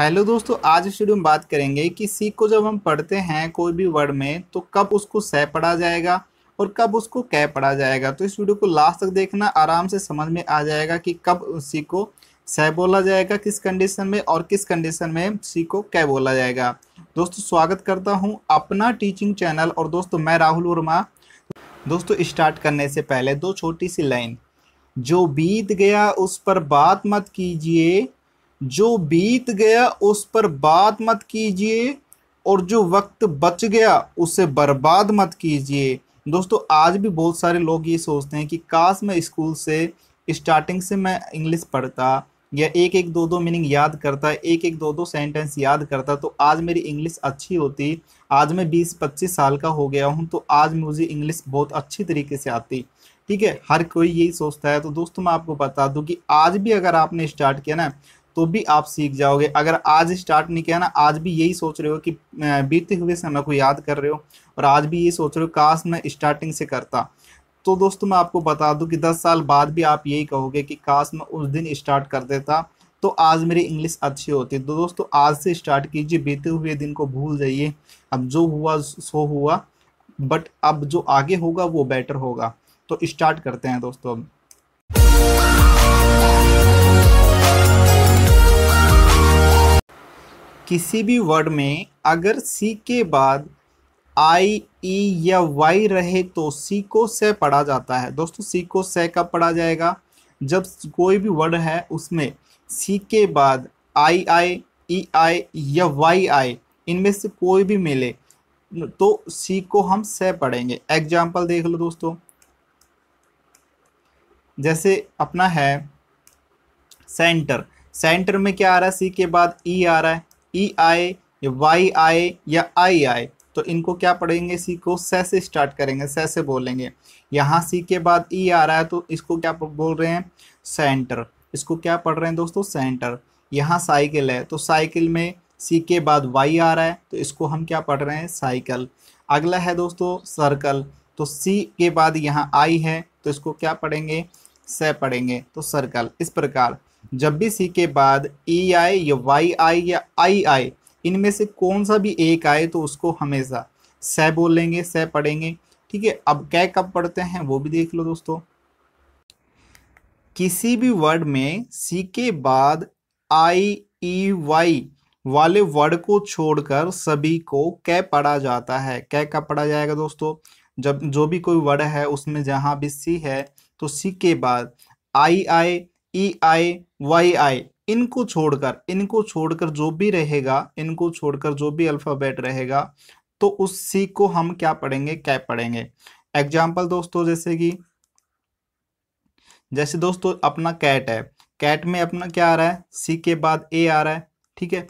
hello दोस्तों आज इस वीडियो में बात करेंगे कि सी को जब हम पढ़ते हैं कोई भी वर्ड में तो कब उसको सह पढ़ा जाएगा और कब उसको कै पढ़ा जाएगा तो इस वीडियो को लास्ट तक देखना आराम से समझ में आ जाएगा कि कब सी को सह बोला जाएगा किस कंडीशन में और किस कंडीशन में सी को कै बोला जाएगा दोस्तों स्वागत करता हूँ अपना टीचिंग चैनल और दोस्तों मैं राहुल वर्मा दोस्तों स्टार्ट करने से पहले दो छोटी सी लाइन जो बीत गया उस पर बात मत कीजिए जो बीत गया उस पर बात मत कीजिए और जो वक्त बच गया उसे बर्बाद मत कीजिए दोस्तों आज भी बहुत सारे लोग ये सोचते हैं कि काश मैं स्कूल से स्टार्टिंग से मैं इंग्लिश पढ़ता या एक एक दो दो मीनिंग याद करता एक एक दो दो सेंटेंस याद करता तो आज मेरी इंग्लिश अच्छी होती आज मैं बीस पच्चीस साल का हो गया हूँ तो आज मुझे इंग्लिश बहुत अच्छी तरीके से आती ठीक है हर कोई यही सोचता है तो दोस्तों मैं आपको बता दूँ कि आज भी अगर आपने स्टार्ट किया ना तो भी आप सीख जाओगे अगर आज स्टार्ट नहीं किया ना आज भी यही सोच रहे हो कि बीते हुए समय को याद कर रहे हो और आज भी ये सोच रहे हो काश मैं स्टार्टिंग से करता तो दोस्तों मैं आपको बता दूं कि 10 साल बाद भी आप यही कहोगे कि काश मैं उस दिन स्टार्ट कर देता तो आज मेरी इंग्लिश अच्छी होती तो दोस्तों आज से स्टार्ट कीजिए बीते हुए दिन को भूल जाइए अब जो हुआ सो हुआ बट अब जो आगे होगा वो बेटर होगा तो स्टार्ट करते हैं दोस्तों अब किसी भी वर्ड में अगर सी के बाद आई ई e या वाई रहे तो सी को से पढ़ा जाता है दोस्तों सी को से कब पढ़ा जाएगा जब कोई भी वर्ड है उसमें सी के बाद आई आई ई आई या वाई आई इनमें से कोई भी मिले तो सी को हम से पढ़ेंगे एग्जाम्पल देख लो दोस्तों जैसे अपना है सेंटर सेंटर में क्या आ रहा है सी के बाद ई e आ रहा है ई e आई या वाई आई या आई आई तो इनको क्या पढ़ेंगे सी को स से स्टार्ट करेंगे स से बोलेंगे यहाँ सी के बाद ई e आ रहा है तो इसको क्या बोल रहे हैं सेंटर इसको क्या पढ़ रहे हैं दोस्तों सेंटर यहाँ साइकिल है तो साइकिल में सी के बाद वाई आ रहा है तो इसको हम क्या पढ़ रहे हैं साइकिल अगला है दोस्तों सर्कल तो सी के बाद यहाँ आई है तो इसको क्या पढ़ेंगे स पढ़ेंगे तो सर्कल इस प्रकार जब भी सी के बाद ई आए या वाई आए या आई आए इनमें से कौन सा भी एक आए तो उसको हमेशा सह बोलेंगे सह पढ़ेंगे ठीक है अब कै कब पढ़ते हैं वो भी देख लो दोस्तों किसी भी वर्ड में सी के बाद आई ई वाई वाले वर्ड को छोड़कर सभी को कै पढ़ा जाता है कै कब पढ़ा जाएगा दोस्तों जब जो भी कोई वर्ड है उसमें जहाँ भी सी है तो सी के बाद आई आए ई आई वाई आई इनको छोड़कर इनको छोड़कर जो भी रहेगा इनको छोड़कर जो भी अल्फ़ाबेट रहेगा तो उस सी को हम क्या पढ़ेंगे कैप पढ़ेंगे एग्जाम्पल दोस्तों जैसे कि जैसे दोस्तों अपना कैट है कैट में अपना क्या आ रहा है सी के बाद ए आ रहा है ठीक है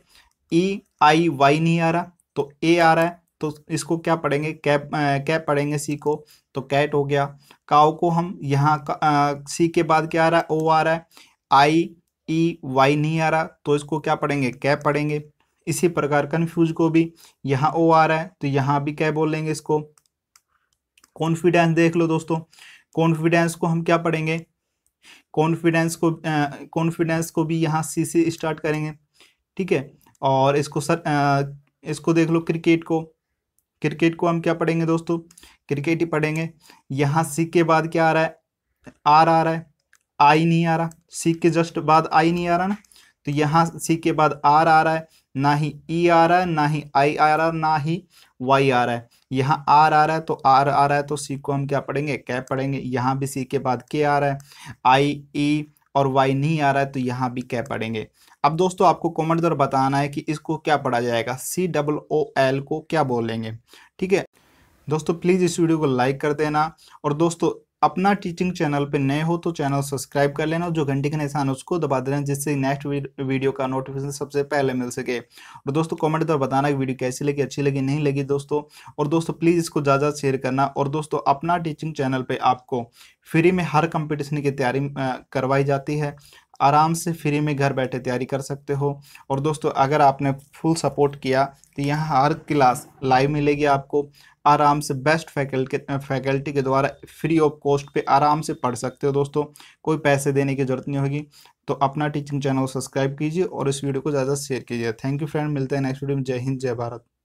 ई आई वाई नहीं आ रहा तो ए आ रहा है तो इसको क्या पढ़ेंगे कैप कैप पढ़ेंगे सी को तो कैट हो गया काओ को हम यहाँ सी के बाद क्या आ रहा है ओ आ रहा है आई ई वाई नहीं आ रहा तो इसको क्या पढ़ेंगे कैप पढ़ेंगे इसी प्रकार कन्फ्यूज को भी यहाँ ओ आ रहा है तो यहाँ भी कै बोलेंगे इसको कॉन्फिडेंस देख लो दोस्तों कॉन्फिडेंस को हम क्या पढ़ेंगे कॉन्फिडेंस को कॉन्फिडेंस को भी यहाँ सी से स्टार्ट करेंगे ठीक है और इसको सर आ, इसको देख लो क्रिकेट को क्रिकेट को हम क्या पढ़ेंगे दोस्तों क्रिकेट ही पढ़ेंगे यहाँ सी के बाद क्या आ रहा है आर आ रहा है आई नहीं आ रहा सी के जस्ट बाद आई नहीं आ रहा ना तो यहाँ सी के बाद आर आ रहा है ना ही ई आ रहा है ना ही आई आ रहा है ना ही वाई आ रहा है यहाँ आर आ रहा है तो आर आ रहा है तो सी को हम क्या पढ़ेंगे कै पढ़ेंगे यहाँ भी सी के बाद के आ रहा है आई ई और वाई नहीं आ रहा है तो यहाँ भी क्या पढ़ेंगे अब दोस्तों आपको कॉमेंट द्वारा बताना है कि इसको क्या पढ़ा जाएगा सी डबल ओ एल को क्या बोलेंगे ठीक है दोस्तों प्लीज़ इस वीडियो को लाइक कर देना और दोस्तों अपना टीचिंग चैनल पे नए हो तो चैनल सब्सक्राइब कर लेना और जो घंटी का निशान उसको दबा देना जिससे नेक्स्ट वीडियो का नोटिफिकेशन सबसे पहले मिल सके और दोस्तों कमेंट द्वारा बताना कि वीडियो कैसी लगी अच्छी लगी नहीं लगी दोस्तों और दोस्तों प्लीज़ इसको ज़्यादा शेयर करना और दोस्तों अपना टीचिंग चैनल पर आपको फ्री में हर कंपटीशन की तैयारी करवाई जाती है आराम से फ्री में घर बैठे तैयारी कर सकते हो और दोस्तों अगर आपने फुल सपोर्ट किया तो यहाँ हर क्लास लाइव मिलेगी आपको आराम से बेस्ट फैकल्टी फैकल्टी के द्वारा फ्री ऑफ कॉस्ट पे आराम से पढ़ सकते हो दोस्तों कोई पैसे देने की ज़रूरत नहीं होगी तो अपना टीचिंग चैनल सब्सक्राइब कीजिए और इस वीडियो को ज़्यादा शेयर कीजिए थैंक यू फ्रेंड मिलते हैं नेक्स्ट वीडियो में जय हिंद जय भारत